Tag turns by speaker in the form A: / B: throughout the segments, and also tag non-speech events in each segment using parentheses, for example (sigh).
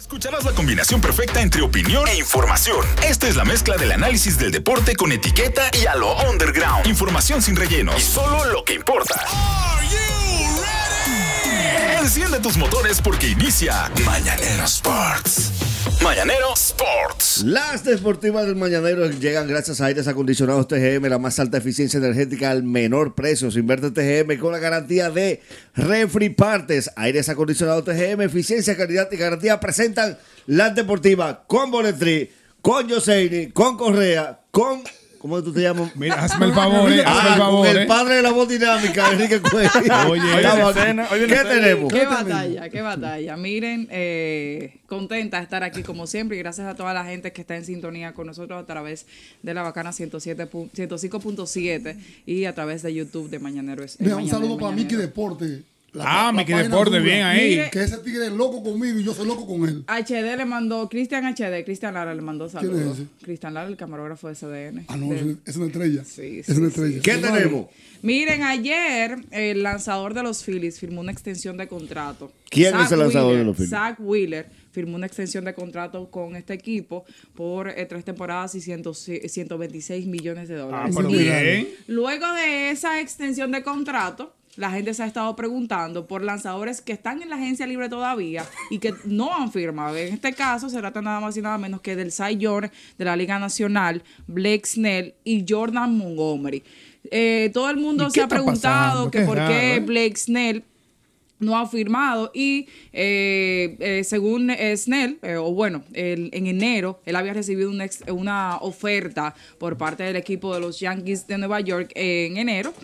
A: Escucharás la combinación perfecta entre opinión e información. Esta es la mezcla del análisis del deporte con etiqueta y a lo underground. Información sin relleno y solo lo que importa. Enciende tus motores porque inicia Mañanero Sports. Mañanero Sports.
B: Las deportivas del Mañanero llegan gracias a aires acondicionados TGM, la más alta eficiencia energética al menor precio. Se invierte TGM con la garantía de Refri Partes. Aires acondicionados TGM, eficiencia, calidad y garantía presentan las deportivas con Boletri, con Joseini, con Correa, con ¿Cómo tú te llamas? Mira, hazme el favor, eh, (laughs) ah, hazme el favor. El eh. padre de la voz dinámica, Enrique (laughs) Oye, ¿qué tenemos? Qué batalla, qué
C: batalla. Miren, eh, contenta de estar aquí como siempre y gracias a toda la gente que está en sintonía con nosotros a través de la bacana 105.7 y a través de YouTube de Mañanero. un saludo para Miki
D: Deporte ah, me
C: quedé deporte bien ahí. que ese
D: tigre es loco conmigo y yo soy loco con él.
C: HD le mandó, Cristian HD, Cristian Lara le mandó saludos. Cristian Lara, el camarógrafo de CDN.
D: Ah, no, es una estrella. Sí, sí Es una estrella. ¿Qué tenemos?
C: Miren, ayer el lanzador de los Phillies firmó una extensión de contrato. ¿Quién es el lanzador de los Phillies? Zach Wheeler firmó una extensión de contrato con este equipo por eh, tres temporadas y ciento, 126 millones de dólares. Ah, pero Luego de esa extensión de contrato, la gente se ha estado preguntando por lanzadores que están en la agencia libre todavía y que no han firmado. En este caso se trata nada más y nada menos que del Cy de la Liga Nacional, Blake Snell y Jordan Montgomery. Eh, todo el mundo se ha preguntado que por qué Blake Snell no ha firmado y eh, eh, según eh, Snell, o bueno, en enero, él había recibido una, oferta por parte del equipo de los Yankees de Nueva York en enero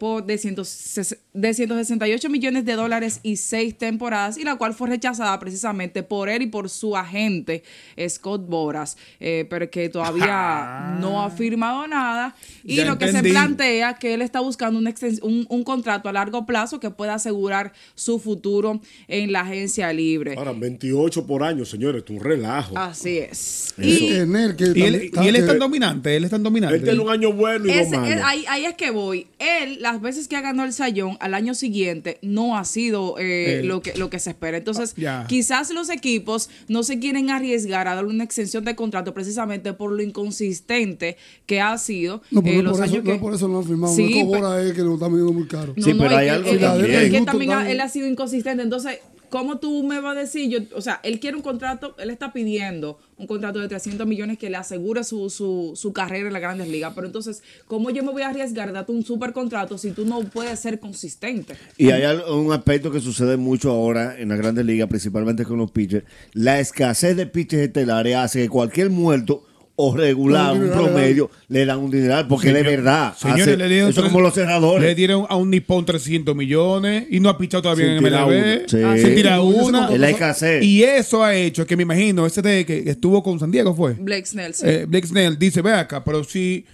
C: por de, 168 millones de dólares y seis temporadas y la cual fue rechazada precisamente por él y por su agente Scott Boras, pero todavía ah. no ha firmado nada y lo que se plantea que él está buscando un, un, un contrato a largo plazo que pueda asegurar su futuro en la agencia libre. Ahora,
A: 28 por año, señores, es un relajo.
C: Así es. Y, él,
A: está y, él, está dominante, él es tan dominante. Él tiene un año bueno y es, ahí,
C: es que voy. Él, las veces que ha ganado el sayón, al año siguiente no ha sido eh, lo, que, lo que se espera. Entonces, ah, quizás los equipos no se quieren arriesgar a darle una extensión de contrato precisamente por lo inconsistente que ha sido. No, eh, por, eso, que... no por eso no han firmado. Sí, No, pero
D: hay, hay algo que también él ha
C: sido inconsistente. Entonces, ¿cómo tú me vas a decir? Yo, o sea, él quiere un contrato, él está pidiendo un contrato de 300 millones que le asegure su, su, carrera en las grandes ligas. Pero entonces, ¿cómo yo me voy a arriesgar darte un super contrato si tú no puedes ser consistente?
B: Y hay un aspecto que sucede mucho ahora en las grandes ligas, principalmente con los pitchers. La escasez de pitchers estelares hace que cualquier muerto o regular, un, promedio, le dan un dineral porque de verdad. le dieron eso como los cerradores. Le
E: dieron a un nipón 300 millones y no ha pichado todavía en MLB. Sí. tira una. y eso ha hecho que me imagino, ese de que estuvo con San Diego fue. Blake Snell, eh, Blake Snell dice, ve acá, pero si,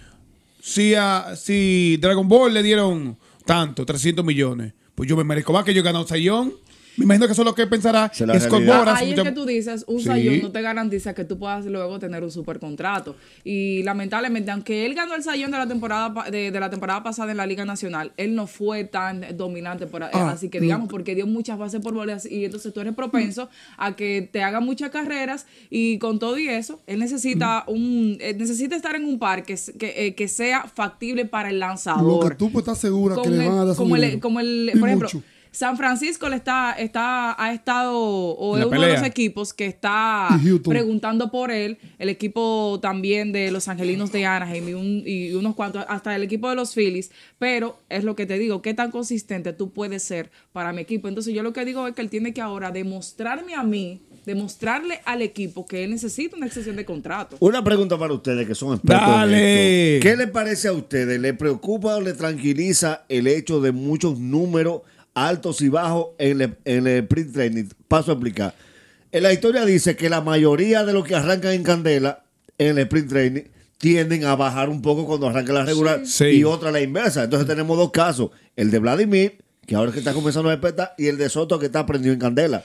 E: si, a, si Dragon Ball le dieron tanto, 300 millones, pues yo me merezco más que yo he ganado Sayón me imagino que eso es lo que pensará Scott Boras. Ah, ahí es que tú
C: dices, un no te garantiza que tú puedas luego tener un super contrato. Y lamentablemente, aunque él ganó el sayón de la temporada de, la temporada pasada en la Liga Nacional, él no fue tan dominante, por, ah, así que digamos, porque dio muchas bases por bolas y entonces tú eres propenso a que te hagan muchas carreras y con todo y eso, él necesita mm. un eh, necesita estar en un par eh, que, sea factible para el lanzador. Lo tú
D: estás segura que le van a dar como el, como
C: por ejemplo San Francisco le está, está, ha estado, o es uno de los equipos que está preguntando por él. El equipo también de los angelinos de Anaheim y, unos cuantos, hasta el equipo de los Phillies. Pero es lo que te digo, qué tan consistente tú puedes ser para mi equipo. Entonces, yo lo que digo es que él tiene que ahora demostrarme a mí, demostrarle al equipo que él necesita una excepción de contrato.
B: Una pregunta para ustedes que son expertos. ¿Qué le parece a ustedes? ¿Le preocupa o le tranquiliza el hecho de muchos números? altos y bajos en el, sprint training. Paso a explicar. En la historia dice que la mayoría de los que arrancan en Candela en el sprint training tienden a bajar un poco cuando arranca la regular y otra la inversa. Entonces tenemos dos casos, el de Vladimir, que ahora que está comenzando a despertar, y el de Soto que está aprendido en Candela.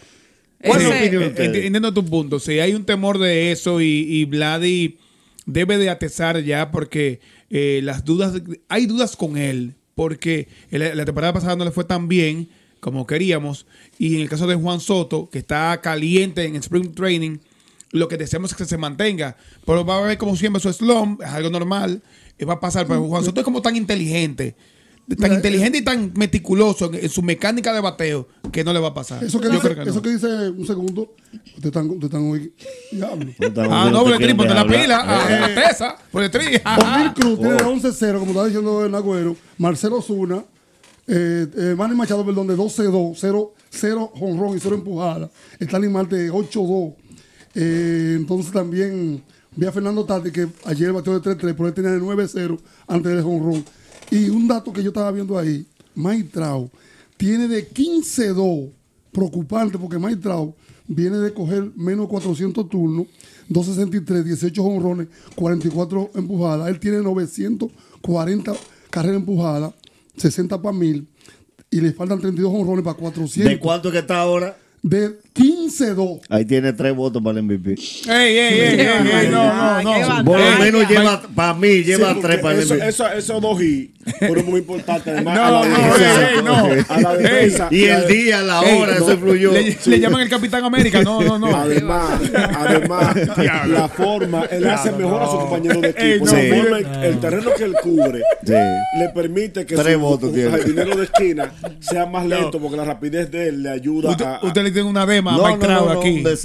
E: ¿Cuál eh, Entiendo tu punto. Si hay un temor de eso y, y Vladi debe de atesar ya porque eh, las dudas, hay dudas con él porque la temporada pasada no le fue tan bien como queríamos. Y en el caso de Juan Soto, que está caliente en el Spring Training, lo que deseamos es que se mantenga. Pero va a haber como siempre su slump, es algo normal, eh, va a pasar. Pero mm, Juan mm. Soto es como tan inteligente tan inteligente eh, y tan meticuloso en, su mecánica de bateo que no le va a pasar. Eso que, dice,
D: un segundo, ustedes están, te están hoy. ah, no, ah, eh, tri ponte ah, la pila. a eh, pesa, el Cruz oh. tiene 11-0, como estaba diciendo el Agüero. Marcelo Zuna, eh, Manny Machado, perdón, de 12-2, 0, 0 honrón y 0 empujada. Stanley de 8-2. entonces también ve a Fernando Tati, que ayer bateó de 3-3, por él tenía de 9-0 antes del honrón. Y un dato que yo estaba viendo ahí, Maitrao tiene de 15-2, preocupante porque Maitrao viene de coger menos 400 turnos, 263, 18 honrones, 44 empujadas. Él tiene 940 carreras empujadas, 60 para 1000 y le faltan 32 honrones para 400. ¿De
B: cuánto que está ahora?
D: De 15-2.
B: Ahí tiene tres votos para el MVP.
A: Ey, ey, ey, ey, no, no, no. Por lo menos lleva, para mí, lleva tres para el MVP. Esos dos y fueron muy importante no, no, no, defensa Y el día, la hora, eso fluyó Le, llaman el Capitán América. No, no, no. Además, además, la forma, él hace mejor a su compañero de equipo. el terreno que él cubre le permite que su dinero de esquina sea más lento porque la rapidez de él le ayuda a. Usted le tiene una demo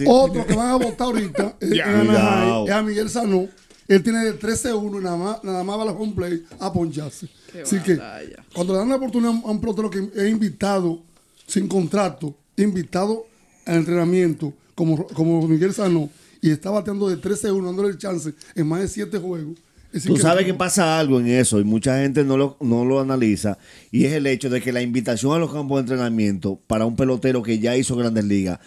A: otro
D: que van a votar ahorita (laughs) es, a Miguel Sanó. Él tiene 13-1 nada más, nada más va a la home play a poncharse. Así que cuando le dan la oportunidad a un pelotero que es invitado sin contrato, invitado al entrenamiento, como, como Miguel Sanó, y está bateando de 13-1, dándole el chance en más de 7 juegos Tú sabes que
B: pasa algo en eso y mucha gente no lo, no lo analiza y es el hecho de que la invitación a los campos de entrenamiento para un pelotero que ya hizo grandes ligas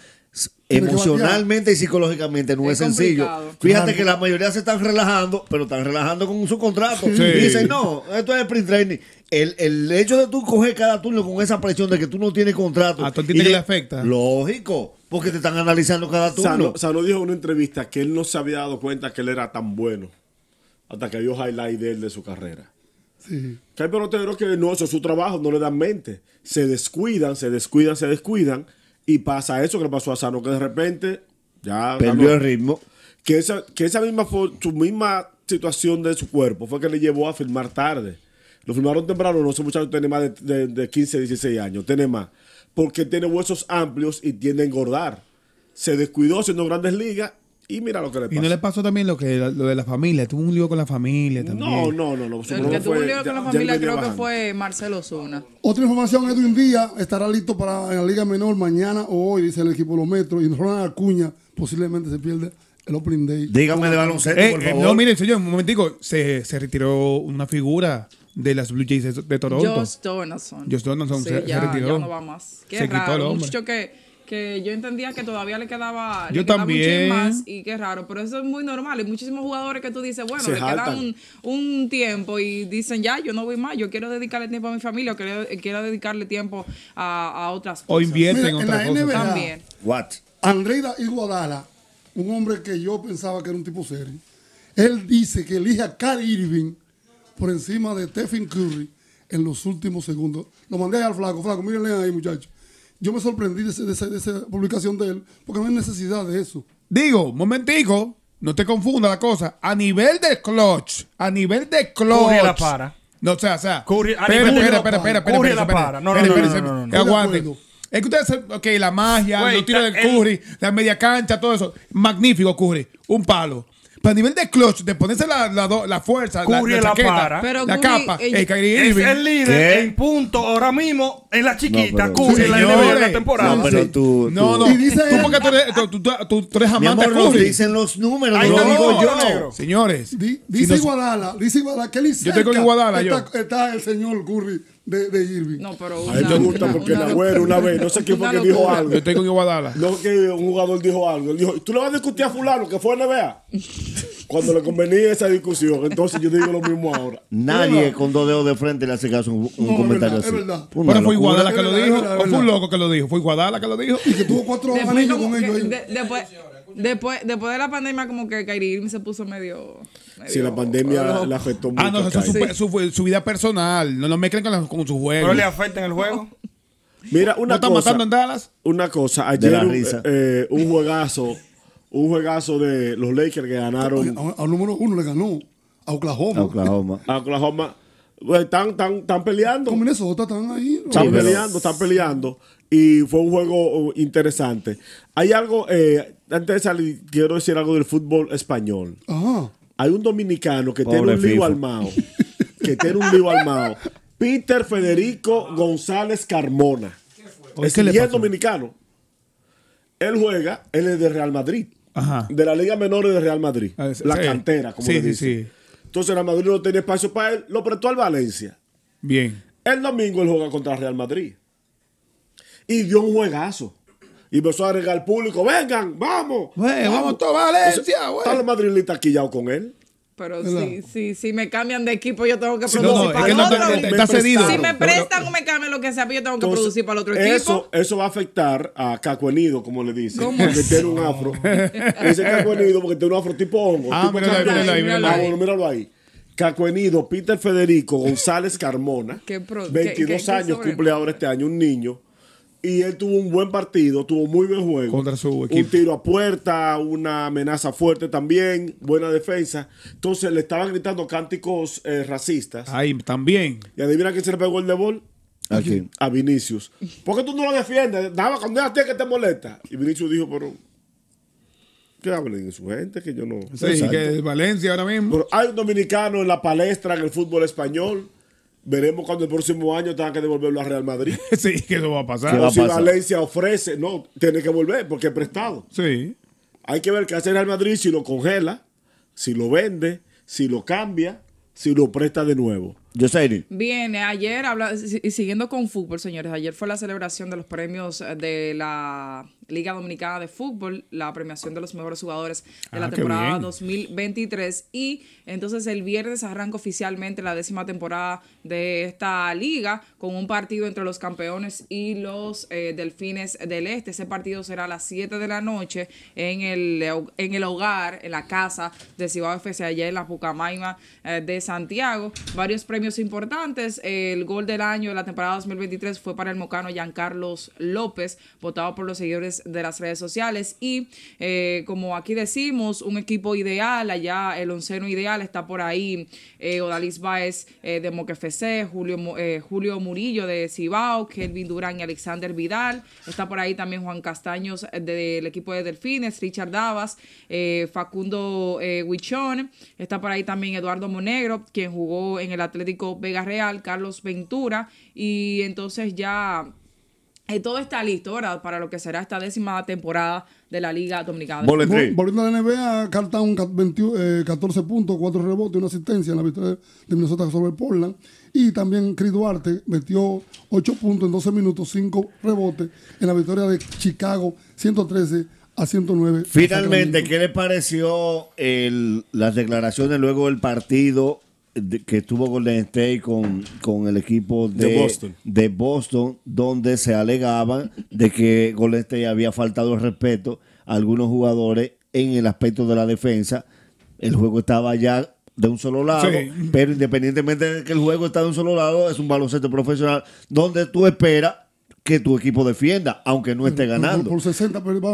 B: emocionalmente y psicológicamente no es, sencillo. Fíjate que la mayoría se están relajando, pero están relajando con su contrato. dicen, no, esto es sprint training. El, hecho de tú coger cada turno con esa presión de que tú no tienes contrato. A le afecta. Lógico, porque te están analizando cada turno.
A: Salud dijo en una entrevista que él no se había dado cuenta que él era tan bueno hasta que Dios highlight la idea de su carrera. Sí. Hay peloteros que no, eso es su trabajo, no le dan mente. Se descuidan, se descuidan, se descuidan. Y pasa eso que le pasó a Sano, que de repente ya. Perdió el ritmo. Que esa, que esa misma, su misma situación de su cuerpo fue que le llevó a firmar tarde. Lo firmaron temprano, no, sé muchachos tiene más de, de 15, 16 años, tiene más. Porque tiene huesos amplios y tiende a engordar. Se descuidó siendo grandes
C: ligas y mira lo que le pasó. ¿Y no le
E: pasó también lo que lo de la familia? Tuvo un lío con la familia también. No, no, no. no el que tuvo un
C: lío con la familia creo que fue Marcelo Zuna.
D: Otra información, Edwin Díaz estará listo para la Liga Menor mañana o hoy, dice el equipo de los metros. Y Ronald Acuña posiblemente se pierde el Opening Day. Dígame de baloncesto, eh, por eh, favor. no,
E: miren, señor, un momentico. Se, se retiró una figura de las Blue Jays de, Toronto. Josh
C: Donaldson. Josh Donaldson sí, se, ya, retiró. Ya no va más. Qué raro. Mucho que que yo entendía que todavía le quedaba, yo también. más y qué raro, pero eso es muy normal. Hay muchísimos jugadores que tú dices, bueno, le quedan un, tiempo y dicen, ya, yo no voy más, yo quiero dedicarle tiempo a mi familia, o quiero, dedicarle tiempo a, otras cosas. O invierten en otras cosas también.
B: What?
D: Andreida Iguodala, un hombre que yo pensaba que era un tipo serio, él dice que elige a Kyrie Irving por encima de Stephen Curry en los últimos segundos. Lo mandé al flaco, flaco, mírenle ahí, muchachos yo me sorprendí de, esa publicación de él, porque no hay necesidad de eso. Digo, momentico, no te confunda la cosa. A nivel de clutch, a nivel de
E: clutch. Curry la para. No, o sea, o sea. Curry, a nivel espera, espera, espera, espera. la para. No, no, no, no, Aguante. Es que ustedes, ok, la magia, los tiros del Curry, la media cancha, todo eso. Magnífico, Curry. Un palo. Pero a nivel de clutch, de ponerse la, la, la fuerza, la, chaqueta, la, capa, eh, Kyrie es el líder en punto ahora mismo en la chiquita, no, en la NBA de la temporada. No, pero tú, No, no. dice tú porque tú eres, tú, tú, tú amor,
B: Curry. dicen los números. Ahí no,
D: digo yo.
E: Señores.
D: dice si Iguadala, dice Iguadala, ¿qué le Yo tengo con Iguadala, yo. Está, está el señor Curry de, Irving. No, pero a él te gusta porque el abuelo una vez, no sé quién fue dijo algo. Yo tengo que Guadalajara. No, que un jugador dijo algo. Él dijo, tú le vas
A: a discutir a fulano que fue a NBA. Cuando le convenía esa discusión, entonces yo digo lo mismo ahora.
B: Nadie con dos dedos de frente le hace caso un, no, comentario es así.
D: Pero fue Iguadala que lo dijo, o fue un
C: loco
A: que lo dijo, fue Guadalajara que lo dijo.
D: Y que
C: tuvo cuatro años con ellos. después, Después, después de la pandemia, como que Kyrie se puso medio.
A: medio sí, la pandemia la afectó mucho. Ah, no, eso es
E: su, vida personal. No lo mezclen con, con su juego. Pero le afecta
A: en el juego. Mira, una ¿No está matando en Dallas? Una cosa. Ayer un, eh, un juegazo. Un juegazo de los Lakers que ganaron. A, un número uno le ganó. A Oklahoma.
B: A Oklahoma.
A: a Oklahoma. Están, están peleando. están peleando, están peleando. Y fue un juego uh, interesante. Hay algo, eh, antes de salir, quiero decir algo del fútbol español. Hay un dominicano que tiene un lío armado. que tiene un lío armado. Peter Federico González Carmona. Es, y es dominicano. Él juega, él es de Real Madrid. De la Liga menor de Real Madrid. Ah, la cantera, como sí, dice. Sí, sí. Entonces la Madrid no tiene espacio para él, lo prestó al Valencia. Bien. El domingo él juega contra el Real Madrid. Y dio un juegazo. Y empezó a regar al público, vengan, vamos. vamos, todos Valencia, güey. Está el aquí con él.
C: Pero si, si, si me cambian de equipo, yo tengo que producir para el otro. equipo. Si me prestan o me cambian lo que sea, pues yo tengo que producir para el otro equipo. Eso,
A: eso va a afectar a Cacuenido, como le dicen. ¿Cómo porque tiene un afro.
C: (laughs)
A: Dice Cacuenido, porque tiene un afro tipo hongo. Ah, bueno, míralo, ahí, Cacuenido, Peter Federico González Carmona. 22 (laughs) años, cumple ahora este año, un niño y él tuvo un buen partido, tuvo muy buen juego. Contra su equipo. Un tiro a puerta, una amenaza fuerte también, buena defensa. Entonces le estaban gritando cánticos eh, racistas. Ahí también. Y adivina quién se le pegó el de bol. ¿A quién? A Vinicius. ¿Por qué tú no lo defiendes? Daba cuando a que te molesta. Y Vinicius dijo, pero. Que hablen su gente, que yo no. Sí, que es Valencia ahora mismo. hay un dominicano en la palestra en el fútbol español. Veremos cuando el próximo año tenga que devolverlo a Real Madrid. (laughs) sí, que eso
E: va a pasar. O si Valencia
A: ofrece, no, tiene que volver porque es prestado. Sí. Hay que ver qué hace Real Madrid si lo congela, si lo vende, si lo cambia, si lo presta de nuevo. Yo sé.
C: Bien, ayer, habla, siguiendo con fútbol, señores, ayer fue la celebración de los premios de la Liga Dominicana de Fútbol, la premiación de los mejores jugadores de la ah, temporada 2023. Y entonces el viernes arranca oficialmente la décima temporada de esta liga con un partido entre los campeones y los eh, delfines del este. Ese partido será a las 7 de la noche en el, en el hogar, en la casa de Cibao FC, allá en la Pucamaima eh, de Santiago. Varios premios importantes. El gol del año de la temporada 2023 fue para el mocano Giancarlos López, votado por los seguidores de las redes sociales y eh, como aquí decimos, un equipo ideal, allá el onceno ideal está por ahí, eh, Odalis Baez eh, de Moquefese Julio, Julio Murillo de Cibao, Kelvin Durán y Alexander Vidal, está por ahí también Juan Castaños del equipo de Delfines, Richard Davas, Facundo Huichón, está por ahí también Eduardo Monegro, quien jugó en el Atlético Vega Real, Carlos Ventura y entonces ya eh, todo está listo, ¿verdad? Para lo que será esta décima temporada de la Liga Dominicana. volviendo
D: a la NBA, Carl 14 puntos, 4 rebotes, una asistencia en la victoria de Minnesota sobre Portland. Y también Chris Duarte metió 8 puntos en 12 minutos, 5 rebotes en la victoria de Chicago, 113 a 109. Finalmente,
B: ¿qué le pareció las declaraciones luego del partido que estuvo Golden State con, con el equipo de, Boston. donde se alegaba de que Golden State había faltado el respeto a algunos jugadores en el aspecto de la defensa. El juego estaba ya de un solo lado, pero independientemente de que el juego está de un solo lado, es un baloncesto profesional donde tú esperas que tu equipo defienda, aunque no esté ganando.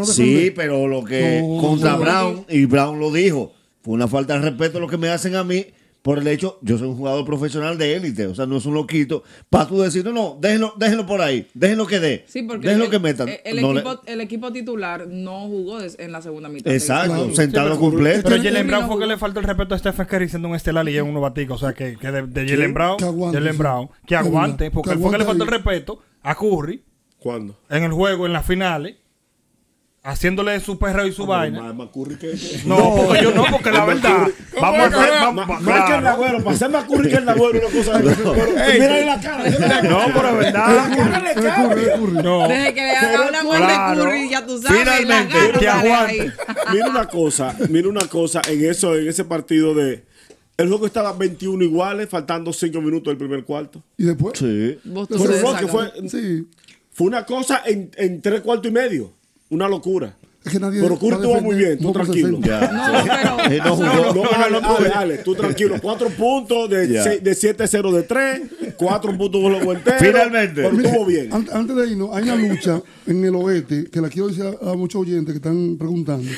B: Sí, pero lo que contra Brown, y Brown lo dijo, fue una falta de respeto lo que me hacen a mí por el hecho, yo soy un jugador profesional de élite, o sea, no es un loquito. Para tú decir, no, no, déjenlo, déjenlo por ahí, déjenlo que dé, déjenlo que metan. El, equipo,
C: el, equipo, titular no jugó en la segunda mitad. Exacto,
B: sentado completo. Pero Jalen Brown fue que le falta el respeto a Stephen Curry siendo un estelar y un novatico, o sea, que,
E: que de, de Jalen Brown, que aguante, Brown, que aguante, porque fue que le falta el respeto a Curry.
A: ¿Cuándo? En el juego, en las finales haciéndole su perro y su vaina. Más, más curry que, No, no, (laughs) porque yo no, porque la verdad. Vamos a hacer. Vamos, más claro. que el nagüero, para ser más curry que el nagüero, una cosa de (laughs) no. Mira ahí la cara. Mira la no, cara. pero es verdad. No. Desde que le haga una muerte de curry, ya tú sabes. Finalmente, que aguante. Mira una cosa, mira una cosa en eso, en ese partido de. El juego estaba 21 iguales, faltando 5 minutos del primer cuarto.
D: ¿Y después? Sí. Pero no, que fue, sí.
A: fue una cosa en, en 3 cuartos y medio una locura. Es que nadie, pero Curry estuvo muy bien, tú tranquilo. Ya, no, pues. pero, (laughs) no, No, no, no, dale, tú tranquilo. Cuatro puntos de, 7-0 de 3, cuatro puntos con los guanteros. Finalmente. Pero estuvo bien.
D: antes de irnos, hay una lucha en el oeste que la quiero decir a, a muchos oyentes que están preguntando.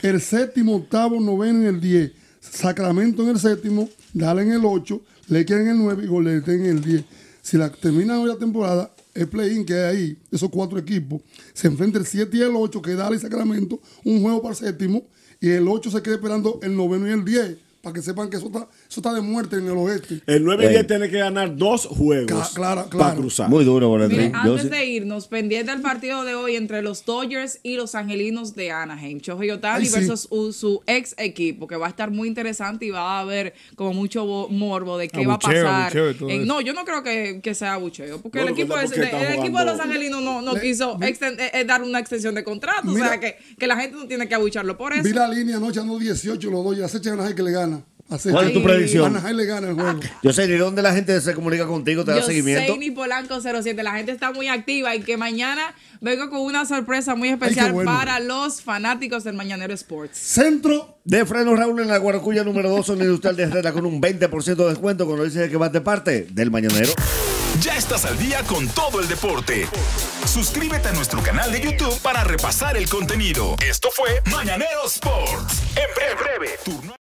D: El séptimo, octavo, noveno y el 10. Sacramento en el séptimo, Dale en el 8, le en el 9 y Golete en el 10. Si la termina hoy la temporada, el play-in que hay ahí, esos cuatro equipos, se enfrenta el 7 y el 8, que Dale el Sacramento un juego para el séptimo, y el 8 se queda esperando el noveno y el 10 para que sepan que eso está, eso está de muerte en el oeste. El 9 y 10 tiene que ganar dos juegos claro, claro. para cruzar.
B: Muy duro, Antes
C: de irnos, pendiente del partido de hoy entre los Dodgers y los Angelinos de Anaheim. Choji Otani versus su, ex equipo, que va a estar muy interesante y va a haber como mucho morbo de qué va a pasar. no, yo no creo que, que sea abucheo. porque el, equipo, el, equipo de los Angelinos no, no quiso eh, eh, dar una extensión de contrato. o sea, que, que, la gente no tiene que abucharlo por eso. Vi la
D: línea anoche, no 18, los Dodgers. Acecha Anaheim que le gana. ¿Cuál es tu predicción? el ah, Yo sé ni dónde la gente se comunica contigo, te da seguimiento? Yo
C: seguimiento. nipolanco Polanco 07. La gente está muy activa y que mañana vengo con una sorpresa muy especial para los fanáticos del Mañanero Sports.
B: Centro de freno Raúl en la Guaracuya número 2, en Industrial de Herrera, con un 20% de descuento cuando dice que vas de parte del Mañanero.
A: Ya estás al día con todo el deporte. Suscríbete a nuestro canal de YouTube para repasar el contenido. Esto fue Mañanero
B: Sports. En breve, breve.